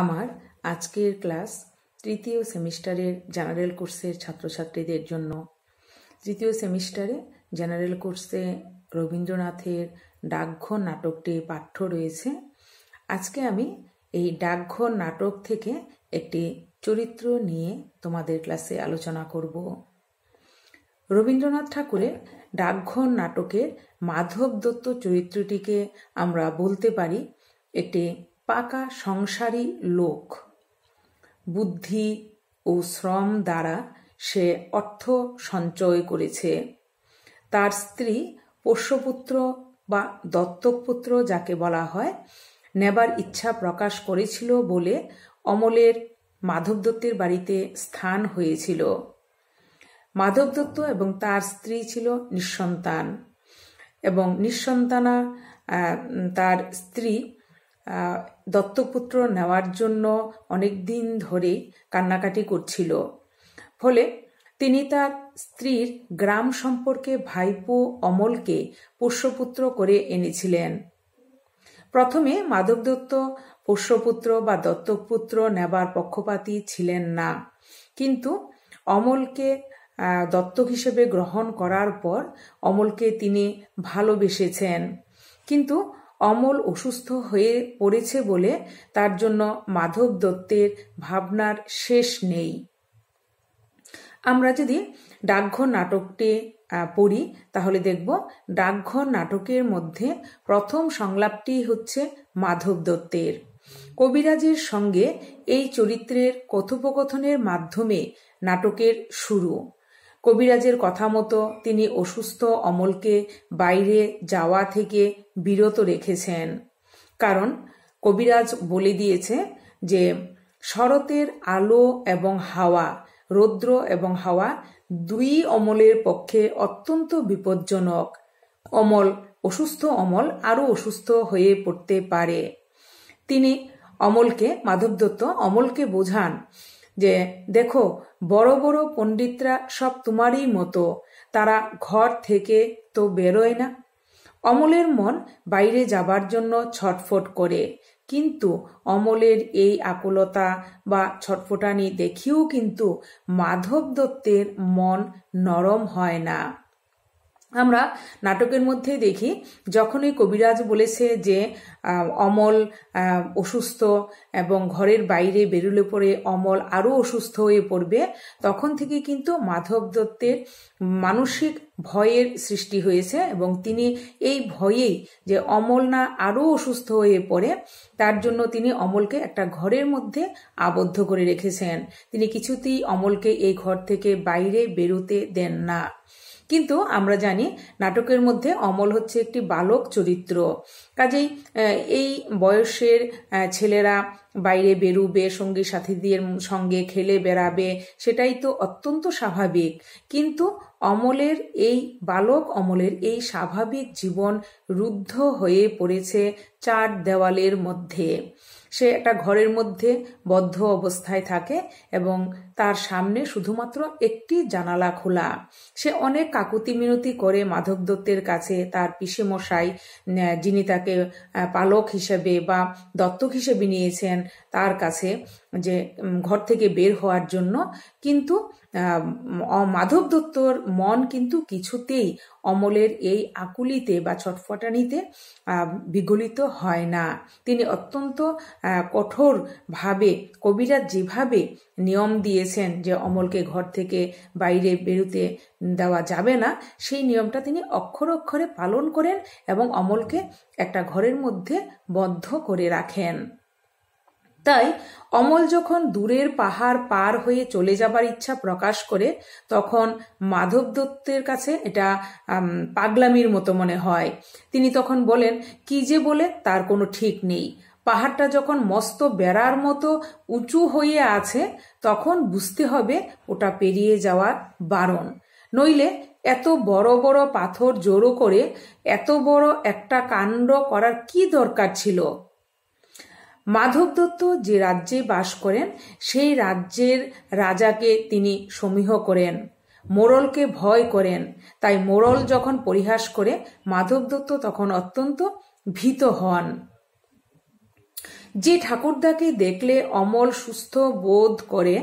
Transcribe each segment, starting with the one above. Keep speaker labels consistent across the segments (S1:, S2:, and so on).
S1: আমার আজকের ক্লাস তৃতীয় সেমিস্টারের জেনারেল কোর্সের ছাত্রছাত্রীদের জন্য তৃতীয় সেমিস্টারে জেনারেল কোর্সে রবীন্দ্রনাথের ডাকঘর নাটকটি পাঠ্য রয়েছে আজকে আমি এই ডাকঘর নাটক থেকে একটি চরিত্র নিয়ে তোমাদের ক্লাসে আলোচনা করব রবীন্দ্রনাথ ঠাকুরের ডাকঘর নাটকের মাধব দত্ত চরিত্রটিকে আমরা বলতে পারি একটি পাকা সংসারী লোক বুদ্ধি ও শ্রম দ্বারা সে অর্থ সঞ্চয় করেছে তার স্ত্রী পোষ্যপুত্র বা পুত্র যাকে বলা হয় নেবার ইচ্ছা প্রকাশ করেছিল বলে অমলের মাধব দত্তের বাড়িতে স্থান হয়েছিল মাধব দত্ত এবং তার স্ত্রী ছিল নিঃসন্তান এবং নিঃসন্তানা তার স্ত্রী দত্তপুত্র নেওয়ার জন্য অনেক দিন ধরে কান্নাকাটি করছিল ফলে তিনি তার স্ত্রীর গ্রাম সম্পর্কে ভাইপো অমলকে পোষ্যপুত্র করে এনেছিলেন প্রথমে মাধবদত্ত পোষ্যপুত্র বা দত্তপুত্র নেবার পক্ষপাতী ছিলেন না কিন্তু অমলকে দত্তক হিসেবে গ্রহণ করার পর অমলকে তিনি ভালোবেসেছেন কিন্তু অমল অসুস্থ হয়ে পড়েছে বলে তার জন্য মাধব দত্তের ভাবনার শেষ নেই আমরা যদি ডাকঘর নাটকটি পড়ি তাহলে দেখব ডাকঘর নাটকের মধ্যে প্রথম সংলাপটি হচ্ছে মাধব দত্তের কবিরাজের সঙ্গে এই চরিত্রের কথোপকথনের মাধ্যমে নাটকের শুরু কবিরাজের কথা মতো তিনি অসুস্থ অমলকে বাইরে যাওয়া থেকে বিরত রেখেছেন কারণ কবিরাজ বলে দিয়েছে যে শরতের আলো এবং হাওয়া রৌদ্র এবং হাওয়া দুই অমলের পক্ষে অত্যন্ত বিপজ্জনক অমল অসুস্থ অমল আরও অসুস্থ হয়ে পড়তে পারে তিনি অমলকে মাধব দত্ত অমলকে বোঝান যে দেখো বড় বড় পণ্ডিতরা সব তোমারই মতো তারা ঘর থেকে তো বেরোয় না অমলের মন বাইরে যাবার জন্য ছটফট করে কিন্তু অমলের এই আকুলতা বা ছটফটানি দেখিও কিন্তু মাধব দত্তের মন নরম হয় না আমরা নাটকের মধ্যে দেখি যখনই কবিরাজ বলেছে যে অমল অসুস্থ এবং ঘরের বাইরে বেরোলে পরে অমল আরও অসুস্থ হয়ে পড়বে তখন থেকে কিন্তু মাধব দত্তের মানসিক ভয়ের সৃষ্টি হয়েছে এবং তিনি এই ভয়েই যে অমল না আরও অসুস্থ হয়ে পড়ে তার জন্য তিনি অমলকে একটা ঘরের মধ্যে আবদ্ধ করে রেখেছেন তিনি কিছুতেই অমলকে এই ঘর থেকে বাইরে বেরোতে দেন না কিন্তু আমরা জানি নাটকের মধ্যে অমল হচ্ছে একটি বালক চরিত্র কাজেই এই বয়সের ছেলেরা বাইরে বেরুবে সঙ্গী সাথীদের সঙ্গে খেলে বেড়াবে সেটাই তো অত্যন্ত স্বাভাবিক কিন্তু অমলের এই বালক অমলের এই স্বাভাবিক জীবন রুদ্ধ হয়ে পড়েছে চার দেওয়ালের মধ্যে সে একটা ঘরের মধ্যে বদ্ধ অবস্থায় থাকে এবং তার সামনে শুধুমাত্র একটি জানালা খোলা সে অনেক কাকুতি মিনতি করে মাধব দত্তের কাছে তার মশাই যিনি তাকে পালক হিসেবে বা দত্তক হিসেবে নিয়েছেন তার কাছে যে ঘর থেকে বের হওয়ার জন্য কিন্তু মাধব দত্তর মন কিন্তু কিছুতেই অমলের এই আকুলিতে বা ছটফটানিতে বিগলিত হয় না তিনি অত্যন্ত কঠোরভাবে কবিরা যেভাবে নিয়ম দিয়েছেন যে অমলকে ঘর থেকে বাইরে বেরোতে দেওয়া যাবে না সেই নিয়মটা তিনি অক্ষর অক্ষরে পালন করেন এবং অমলকে একটা ঘরের মধ্যে বদ্ধ করে রাখেন তাই অমল যখন দূরের পাহাড় পার হয়ে চলে যাবার ইচ্ছা প্রকাশ করে তখন মাধব দত্তের কাছে এটা পাগলামির মতো মনে হয় তিনি তখন বলেন কি যে বলে তার কোনো ঠিক নেই পাহাড়টা যখন মস্ত বেড়ার মতো উঁচু হয়ে আছে তখন বুঝতে হবে ওটা পেরিয়ে যাওয়ার বারণ নইলে এত বড় বড় পাথর জোরো করে এত বড় একটা কাণ্ড করার কি দরকার ছিল মাধব দত্ত যে রাজ্যে বাস করেন সেই রাজ্যের রাজাকে তিনি সমীহ করেন মোরলকে ভয় করেন তাই মোরল যখন পরিহাস করে মাধব দত্ত তখন অত্যন্ত ভীত হন যে ঠাকুরদাকে দেখলে অমল সুস্থ বোধ করে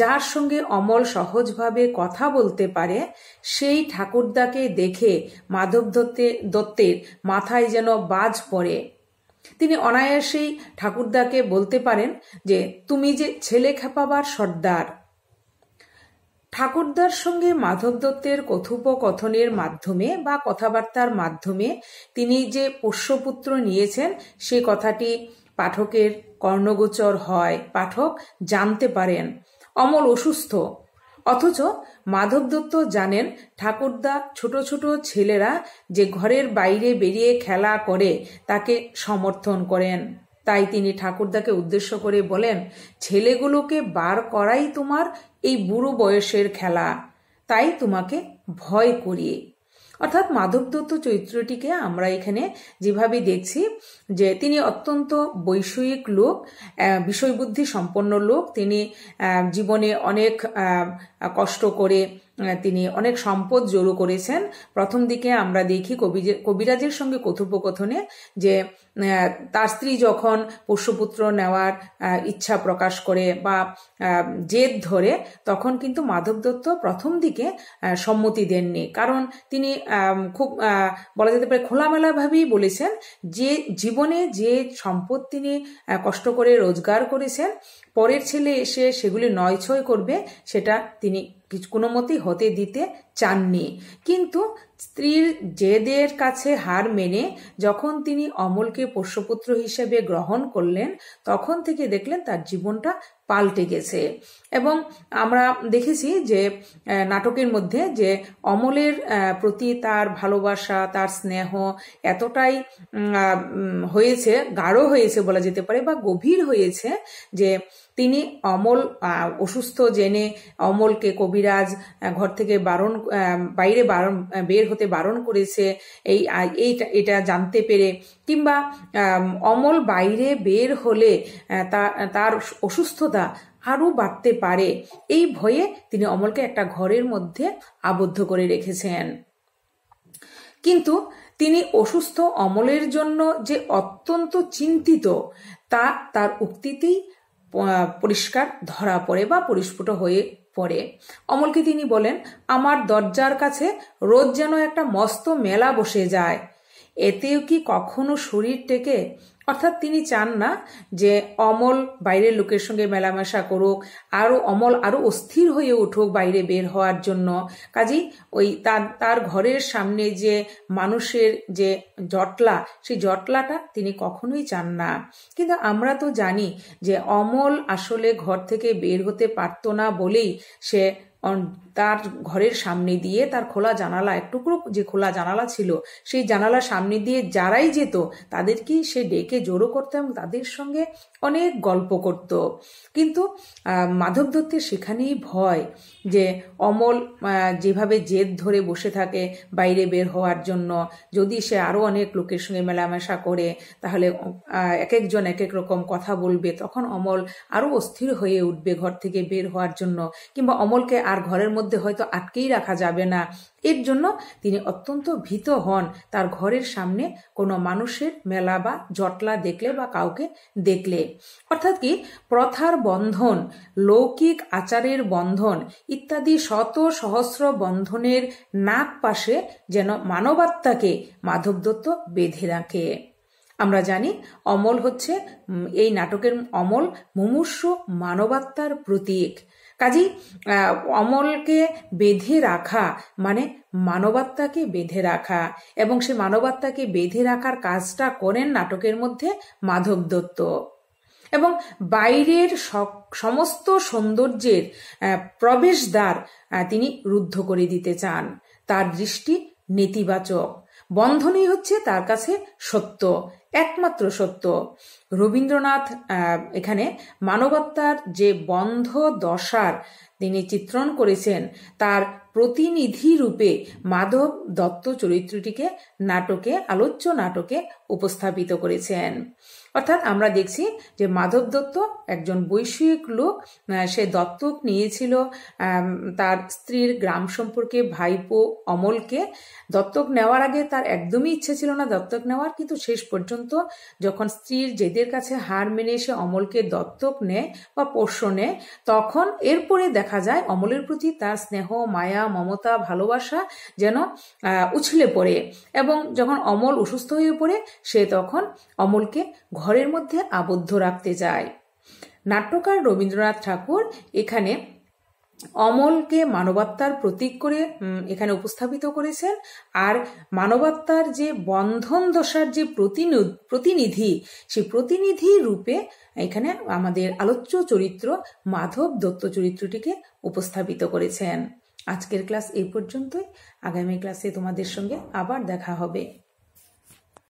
S1: যার সঙ্গে অমল সহজভাবে কথা বলতে পারে সেই ঠাকুরদাকে দেখে মাধব দত্তের মাথায় যেন বাজ পড়ে তিনি অনায়াসেই ঠাকুরদাকে বলতে পারেন যে তুমি যে ছেলে খেপাবার সর্দার ঠাকুরদার সঙ্গে মাধব দত্তের কথোপকথনের মাধ্যমে বা কথাবার্তার মাধ্যমে তিনি যে পোষ্যপুত্র নিয়েছেন সে কথাটি পাঠকের কর্ণগোচর হয় পাঠক জানতে পারেন অমল অসুস্থ অথচ মাধব দত্ত জানেন ঠাকুরদা ছোট ছোট ছেলেরা যে ঘরের বাইরে বেরিয়ে খেলা করে তাকে সমর্থন করেন তাই তিনি ঠাকুরদাকে উদ্দেশ্য করে বলেন ছেলেগুলোকে বার করাই তোমার এই বুড়ো বয়সের খেলা তাই তোমাকে ভয় করিয়ে অর্থাৎ মাধবদত্ত চরিত্রটিকে আমরা এখানে যেভাবে দেখছি যে তিনি অত্যন্ত বৈষয়িক লোক বিষয়বুদ্ধি সম্পন্ন লোক তিনি জীবনে অনেক কষ্ট করে তিনি অনেক সম্পদ জড়ো করেছেন প্রথম দিকে আমরা দেখি কবিরাজের সঙ্গে কথোপকথনে যে তার স্ত্রী যখন পোষ্যপুত্র নেওয়ার ইচ্ছা প্রকাশ করে বা জেদ ধরে তখন কিন্তু মাধব দত্ত প্রথম দিকে সম্মতি দেননি কারণ তিনি খুব বলা যেতে পারে খোলামেলাভাবেই বলেছেন যে জীবনে যে সম্পদ তিনি কষ্ট করে রোজগার করেছেন পরের ছেলে এসে সেগুলি নয় ছয় করবে সেটা তিনি কোনো মতেই হতে দিতে চাননি কিন্তু স্ত্রীর জেদের কাছে হার মেনে যখন তিনি অমলকে পোষ্যপুত্র হিসেবে গ্রহণ করলেন তখন থেকে দেখলেন তার জীবনটা পাল্টে গেছে এবং আমরা দেখেছি যে নাটকের মধ্যে যে অমলের প্রতি তার ভালোবাসা তার স্নেহ এতটাই হয়েছে গাঢ় হয়েছে বলা যেতে পারে বা গভীর হয়েছে যে তিনি অমল অসুস্থ জেনে অমলকে কবিরাজ ঘর থেকে বারণ বাইরে বারণ বের হতে বারণ করেছে এই এইটা এটা জানতে পেরে কিংবা অমল বাইরে বের হলে তার অসুস্থতা আরও বাড়তে পারে এই ভয়ে তিনি অমলকে একটা ঘরের মধ্যে আবদ্ধ করে রেখেছেন কিন্তু তিনি অসুস্থ অমলের জন্য যে অত্যন্ত চিন্তিত তা তার উক্তিতেই পরিষ্কার ধরা পড়ে বা পরিস্ফুট হয়ে পড়ে অমলকে তিনি বলেন আমার দরজার কাছে রোজ যেন একটা মস্ত মেলা বসে যায় এতেও কি কখনো শরীর টেকে অর্থাৎ তিনি চান না যে অমল বাইরের লোকের সঙ্গে মেলামেশা করুক আরও অমল আরও অস্থির হয়ে উঠুক বাইরে বের হওয়ার জন্য কাজী ওই তার তার ঘরের সামনে যে মানুষের যে জটলা সেই জটলাটা তিনি কখনোই চান না কিন্তু আমরা তো জানি যে অমল আসলে ঘর থেকে বের হতে পারতো না বলেই সে তার ঘরের সামনে দিয়ে তার খোলা জানালা একটুকরো যে খোলা জানালা ছিল সেই জানালা সামনে দিয়ে যারাই যেত তাদেরকেই সে ডেকে জোরো করতো এবং তাদের সঙ্গে অনেক গল্প করত কিন্তু মাধব দত্তের সেখানেই ভয় যে অমল যেভাবে জেদ ধরে বসে থাকে বাইরে বের হওয়ার জন্য যদি সে আরও অনেক লোকের সঙ্গে মেলামেশা করে তাহলে এক একজন এক এক রকম কথা বলবে তখন অমল আরও অস্থির হয়ে উঠবে ঘর থেকে বের হওয়ার জন্য কিংবা অমলকে আর ঘরের মধ্যে মধ্যে হয়তো আটকেই রাখা যাবে না এর জন্য তিনি অত্যন্ত ভীত হন তার ঘরের সামনে কোনো মানুষের মেলা বা জটলা দেখলে বা কাউকে দেখলে অর্থাৎ কি প্রথার বন্ধন লৌকিক আচারের বন্ধন ইত্যাদি শত সহস্র বন্ধনের নাক পাশে যেন মানবাত্মাকে মাধব দত্ত বেঁধে রাখে আমরা জানি অমল হচ্ছে এই নাটকের অমল মুমূর্ষ মানবাত্মার প্রতীক কাজী অমলকে বেঁধে রাখা মানে মানবাত্মাকে বেঁধে রাখা এবং সে মানবাত্মাকে বেঁধে রাখার কাজটা করেন নাটকের মধ্যে মাধব দত্ত এবং বাইরের সমস্ত সৌন্দর্যের প্রবেশদ্বার তিনি রুদ্ধ করে দিতে চান তার দৃষ্টি নেতিবাচক বন্ধনই হচ্ছে তার কাছে সত্য একমাত্র সত্য রবীন্দ্রনাথ এখানে মানবতার যে বন্ধ দশার তিনি চিত্রণ করেছেন তার প্রতিনিধি রূপে মাধব দত্ত চরিত্রটিকে নাটকে আলোচ্য নাটকে উপস্থাপিত করেছেন অর্থাৎ আমরা দেখছি যে মাধব দত্ত একজন বৈষয়িক লোক সে দত্তক নিয়েছিল তার স্ত্রীর গ্রাম সম্পর্কে ভাইপো অমলকে দত্তক নেওয়ার আগে তার একদমই ইচ্ছে ছিল না দত্তক নেওয়ার কিন্তু শেষ পর্যন্ত যখন স্ত্রীর জেদের কাছে হার মেনে সে অমলকে দত্তক নেয় বা পোষ্য নেয় তখন এরপরে দেখা যায় অমলের প্রতি তার স্নেহ মায়া মমতা ভালোবাসা যেন উছলে পড়ে এবং যখন অমল অসুস্থ হয়ে পড়ে সে তখন অমলকে ঘরের মধ্যে আবদ্ধ রাখতে যায় নাট্যকার রবীন্দ্রনাথ ঠাকুর এখানে অমলকে মানবাত্মার প্রতীক করে এখানে উপস্থাপিত করেছেন আর মানবাত্মার যে বন্ধন দশার যে প্রতিনিধি সেই প্রতিনিধি রূপে এখানে আমাদের আলোচ্য চরিত্র মাধব দত্ত চরিত্রটিকে উপস্থাপিত করেছেন আজকের ক্লাস এই পর্যন্তই আগামী ক্লাসে তোমাদের সঙ্গে আবার দেখা হবে